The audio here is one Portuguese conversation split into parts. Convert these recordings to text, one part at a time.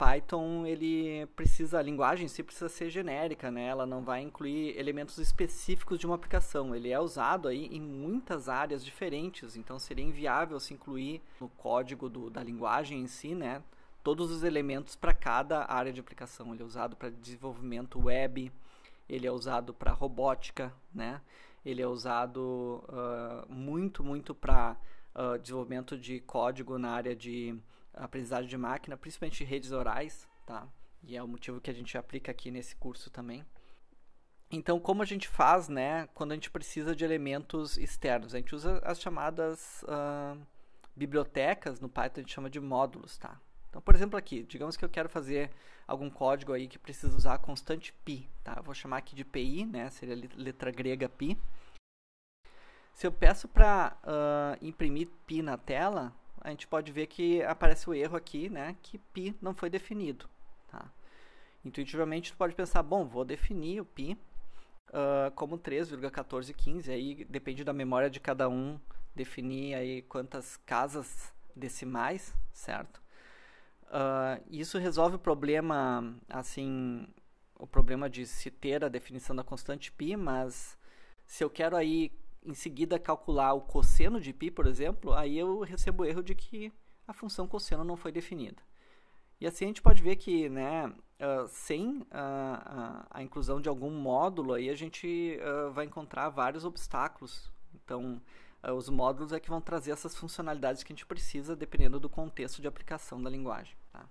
Python ele precisa, a linguagem se si precisa ser genérica, né? Ela não vai incluir elementos específicos de uma aplicação. Ele é usado aí em muitas áreas diferentes, então seria inviável se incluir no código do, da linguagem em si, né? Todos os elementos para cada área de aplicação. Ele é usado para desenvolvimento web, ele é usado para robótica, né? Ele é usado uh, muito, muito para uh, desenvolvimento de código na área de aprendizagem de máquina, principalmente redes orais, tá? E é o motivo que a gente aplica aqui nesse curso também. Então, como a gente faz, né, quando a gente precisa de elementos externos? A gente usa as chamadas uh, bibliotecas, no Python a gente chama de módulos, tá? Então, por exemplo, aqui, digamos que eu quero fazer algum código aí que precisa usar a constante pi, tá? Eu vou chamar aqui de pi, né, seria letra grega pi. Se eu peço para uh, imprimir pi na tela, a gente pode ver que aparece o erro aqui, né, que π não foi definido. Tá? Intuitivamente, tu pode pensar, bom, vou definir o π uh, ah, como 3,1415, aí depende da memória de cada um definir aí quantas casas decimais, certo? Uh, isso resolve o problema, assim, o problema de se ter a definição da constante π, mas se eu quero aí em seguida calcular o cosseno de π, por exemplo, aí eu recebo o erro de que a função cosseno não foi definida. E assim a gente pode ver que, né, uh, sem uh, ah, a, ah, a, inclusão de algum módulo, aí a gente uh, vai encontrar vários obstáculos. Então, os módulos é que vão trazer essas funcionalidades que a gente precisa, dependendo do contexto de aplicação da linguagem. Tá?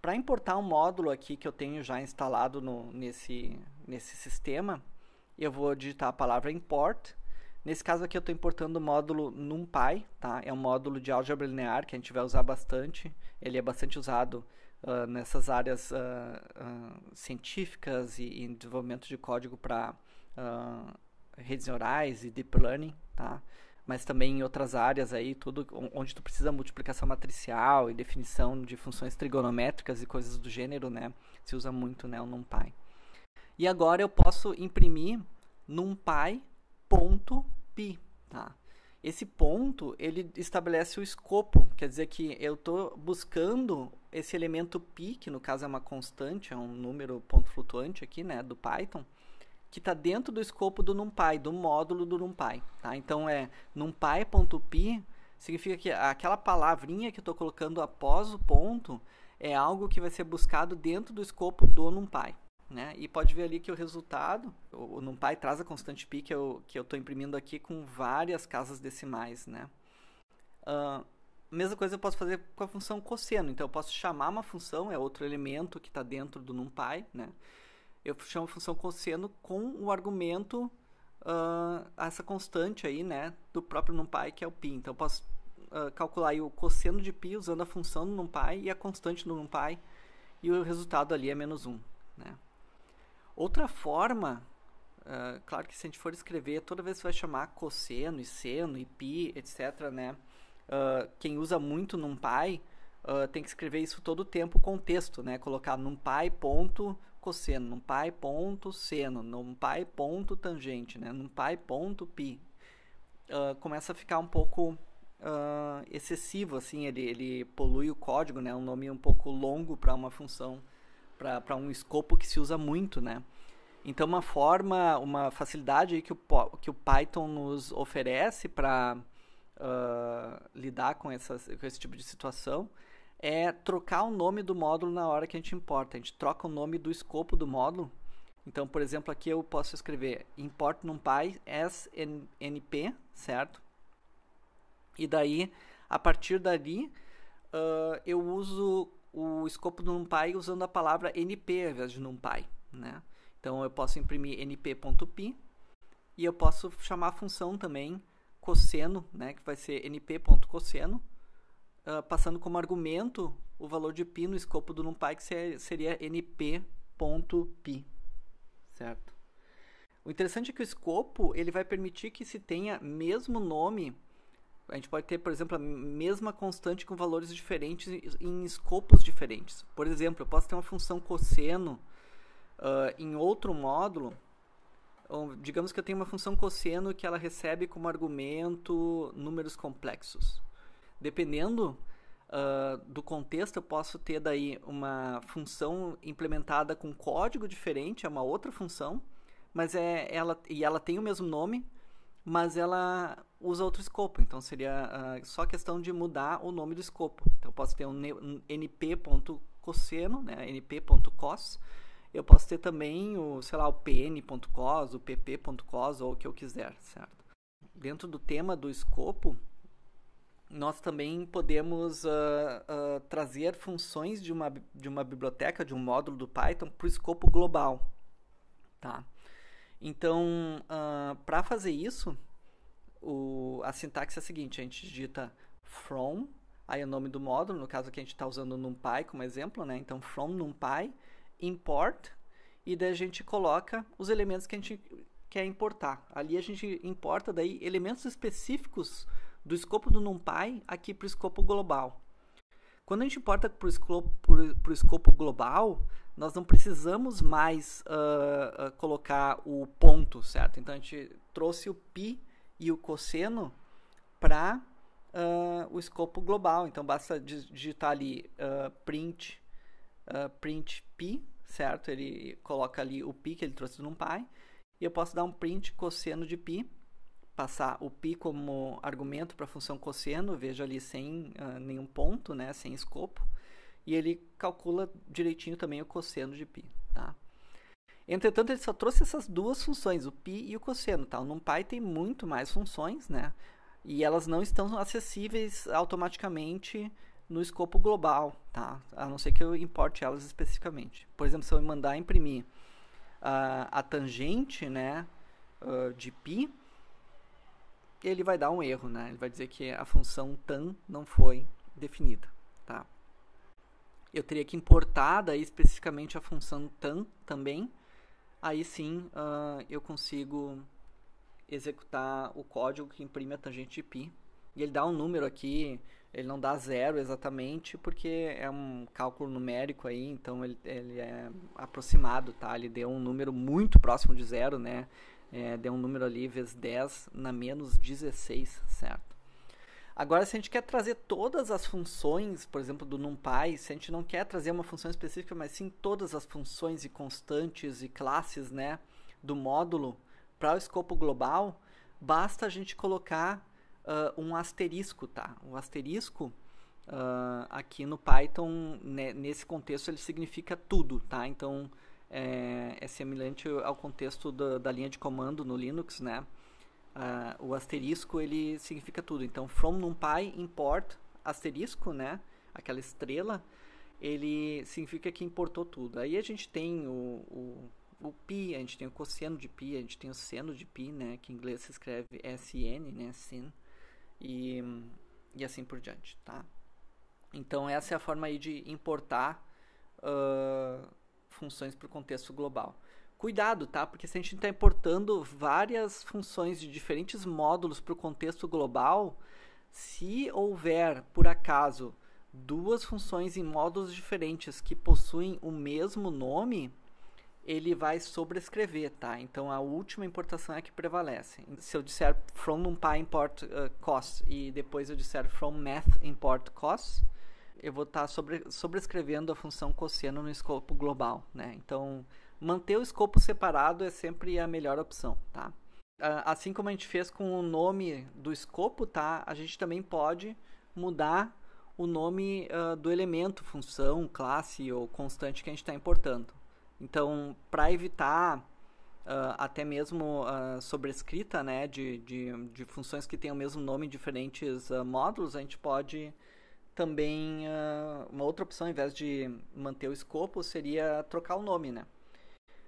Para importar um módulo aqui que eu tenho já instalado no, nesse, nesse sistema, eu vou digitar a palavra import, Nesse caso aqui eu estou importando o módulo NumPy, tá? É um módulo de álgebra linear que a gente vai usar bastante. Ele é bastante usado uh, nessas áreas uh, uh, científicas e, em desenvolvimento de código para redes neurais e deep learning, tá? Mas também em outras áreas aí, tudo onde tu precisa multiplicação matricial e definição de funções trigonométricas e coisas do gênero, né? Se usa muito, né, o NumPy. E agora eu posso imprimir NumPy ponto API, tá? Esse ponto, ele estabelece o escopo, quer dizer que eu estou buscando esse elemento pi, que no caso é uma constante, é um número ponto flutuante aqui, né, do Python, que está dentro do escopo do NumPy, do módulo do NumPy, tá? Então é numpy.pi significa que aquela palavrinha que eu estou colocando após o ponto é algo que vai ser buscado dentro do escopo do NumPy né? E pode ver ali que o resultado, o NumPy traz a constante pi que eu que eu estou imprimindo aqui com várias casas decimais, né? Uh, mesma coisa eu posso fazer com a função cosseno. Então eu posso chamar uma função, é outro elemento que está dentro do NumPy, né? Eu chamo a função cosseno com o argumento uh, essa constante aí, né, do próprio NumPy que é o pi. Então eu posso uh, calcular o cosseno de pi usando a função do NumPy e a constante do NumPy e o resultado ali é menos 1, né? Outra forma, uh, claro que se a gente for escrever, toda vez você vai chamar cosseno e seno e pi, etc, né? Uh, quem usa muito NumPy uh, ah, tem que escrever isso todo o tempo com texto, né? Colocar NumPy ponto cosseno, NumPy ponto seno, NumPy ponto tangente, né? NumPy ponto pi. Uh, começa a ficar um pouco excessivo, assim, ele, ele polui o código, né? Um nome um pouco longo para uma função para um escopo que se usa muito, né? Então, uma forma, uma facilidade que o, que o Python nos oferece para uh, ah, lidar com, essas, com esse tipo de situação é trocar o nome do módulo na hora que a gente importa. A gente troca o nome do escopo do módulo. Então, por exemplo, aqui eu posso escrever import numpy snp, certo? E daí, a partir dali, uh, eu uso o escopo do NumPy usando a palavra np ao invés de NumPy. Né? Então eu posso imprimir np.pi e eu posso chamar a função também cosseno, né, que vai ser np.cosseno, uh, ah, passando como argumento o valor de pi no escopo do NumPy, que seria np.pi, certo? O interessante é que o escopo ele vai permitir que se tenha mesmo nome a gente pode ter, por exemplo, a mesma constante com valores diferentes em escopos diferentes. Por exemplo, eu posso ter uma função cosseno uh, em outro módulo. Ou, digamos que eu tenho uma função cosseno que ela recebe como argumento números complexos. Dependendo uh, do contexto, eu posso ter daí uma função implementada com código diferente, é uma outra função, mas é ela e ela tem o mesmo nome, mas ela usa outro escopo. Então seria uh, só questão de mudar o nome do escopo. Então eu posso ter um, np.cosseno, né, np.cos. Eu posso ter também o, sei lá, o pn.cos, o pp.cos ou o que eu quiser, certo? Dentro do tema do escopo, nós também podemos uh, uh, trazer funções de uma, de uma biblioteca, de um módulo do Python para o escopo global, tá? Então, para fazer isso, o, a sintaxe é a seguinte: a gente digita from, aí é o nome do módulo, no caso aqui a gente está usando NumPy como exemplo, né? Então, from NumPy, import, e daí a gente coloca os elementos que a gente quer importar. Ali a gente importa daí elementos específicos do escopo do NumPy aqui para o escopo global. Quando a gente importa para o escopo, pro, escopo global, nós não precisamos mais uh, uh, colocar o ponto, certo? Então a gente trouxe o pi e o cosseno para uh, ah, o escopo global. Então basta digitar ali uh, print, uh, print pi, certo? Ele coloca ali o pi que ele trouxe do pai e eu posso dar um print cosseno de pi, passar o pi como argumento para a função cosseno, veja ali sem nenhum ponto, né? sem escopo, e ele calcula direitinho também o cosseno de pi. Tá? Entretanto, ele só trouxe essas duas funções, o pi e o cosseno. Tá? O NumPy tem muito mais funções, né? E elas não estão acessíveis automaticamente no escopo global, tá? A não ser que eu importe elas especificamente. Por exemplo, se eu mandar imprimir uh, a tangente, né, uh, de π, ele vai dar um erro, né? Ele vai dizer que a função tan não foi definida, tá? Eu teria que importar daí especificamente a função tan também aí sim uh, eu consigo executar o código que imprime a tangente de π. E ele dá um número aqui, ele não dá zero exatamente, porque é um cálculo numérico aí, então ele, ele é aproximado, tá? Ele deu um número muito próximo de zero, né? É, deu um número ali vezes 10 na menos 16, certo? Agora, se a gente quer trazer todas as funções, por exemplo, do NumPy, se a gente não quer trazer uma função específica, mas sim todas as funções e constantes e classes né, do módulo para o escopo global, basta a gente colocar uh, um asterisco, tá? O asterisco uh, aqui no Python, né, nesse contexto, ele significa tudo, tá? Então, é, é semelhante ao contexto da, da linha de comando no Linux, né? Uh, o asterisco ele significa tudo. Então, from NumPy import asterisco, né? Aquela estrela, ele significa que importou tudo. Aí a gente tem o, o, o pi, a gente tem o cosseno de pi, a gente tem o seno de pi, né? Que em inglês se escreve sn, né? Sin. E, e assim por diante, tá? Então, essa é a forma aí de importar uh, funções para o contexto global. Cuidado, tá? Porque se a gente está importando várias funções de diferentes módulos para o contexto global, se houver, por acaso, duas funções em módulos diferentes que possuem o mesmo nome, ele vai sobrescrever, tá? Então a última importação é que prevalece. Se eu disser from numpy import uh, e depois eu disser from math import cos, eu vou estar tá sobre, sobrescrevendo a função cosseno no escopo global, né? Então manter o escopo separado é sempre a melhor opção, tá? Ah, assim como a gente fez com o nome do escopo, tá? A gente também pode mudar o nome uh, do elemento, função, classe ou constante que a gente está importando. Então, para evitar uh, até mesmo uh, sobrescrita né, de, de, de, funções que têm o mesmo nome em diferentes módulos, a gente pode também. uma outra opção, ao invés de manter o escopo, seria trocar o nome. Né?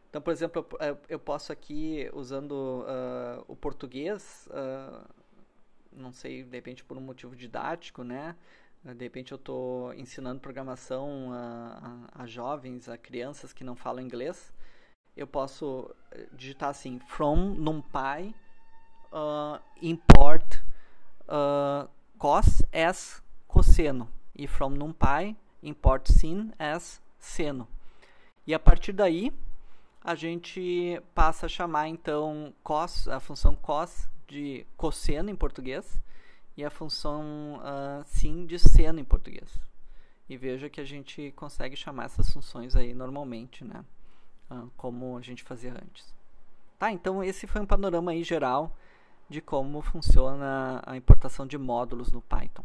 Então, por exemplo, eu, eh, eu posso aqui, usando uh, o português, uh, não sei, de repente por um motivo didático, né? Ah, de repente eu estou ensinando programação a, a, a, jovens, a crianças que não falam inglês. Eu posso eh, digitar assim, from numpy uh, import uh, cos as cosseno. E from numpy import sin as seno. E a partir daí a gente passa a chamar então cos, a função cos de cosseno em português e a função uh, sim de seno em português. E veja que a gente consegue chamar essas funções aí normalmente, né? Uh, como a gente fazia antes. Tá, então esse foi um panorama aí geral de como funciona a importação de módulos no Python.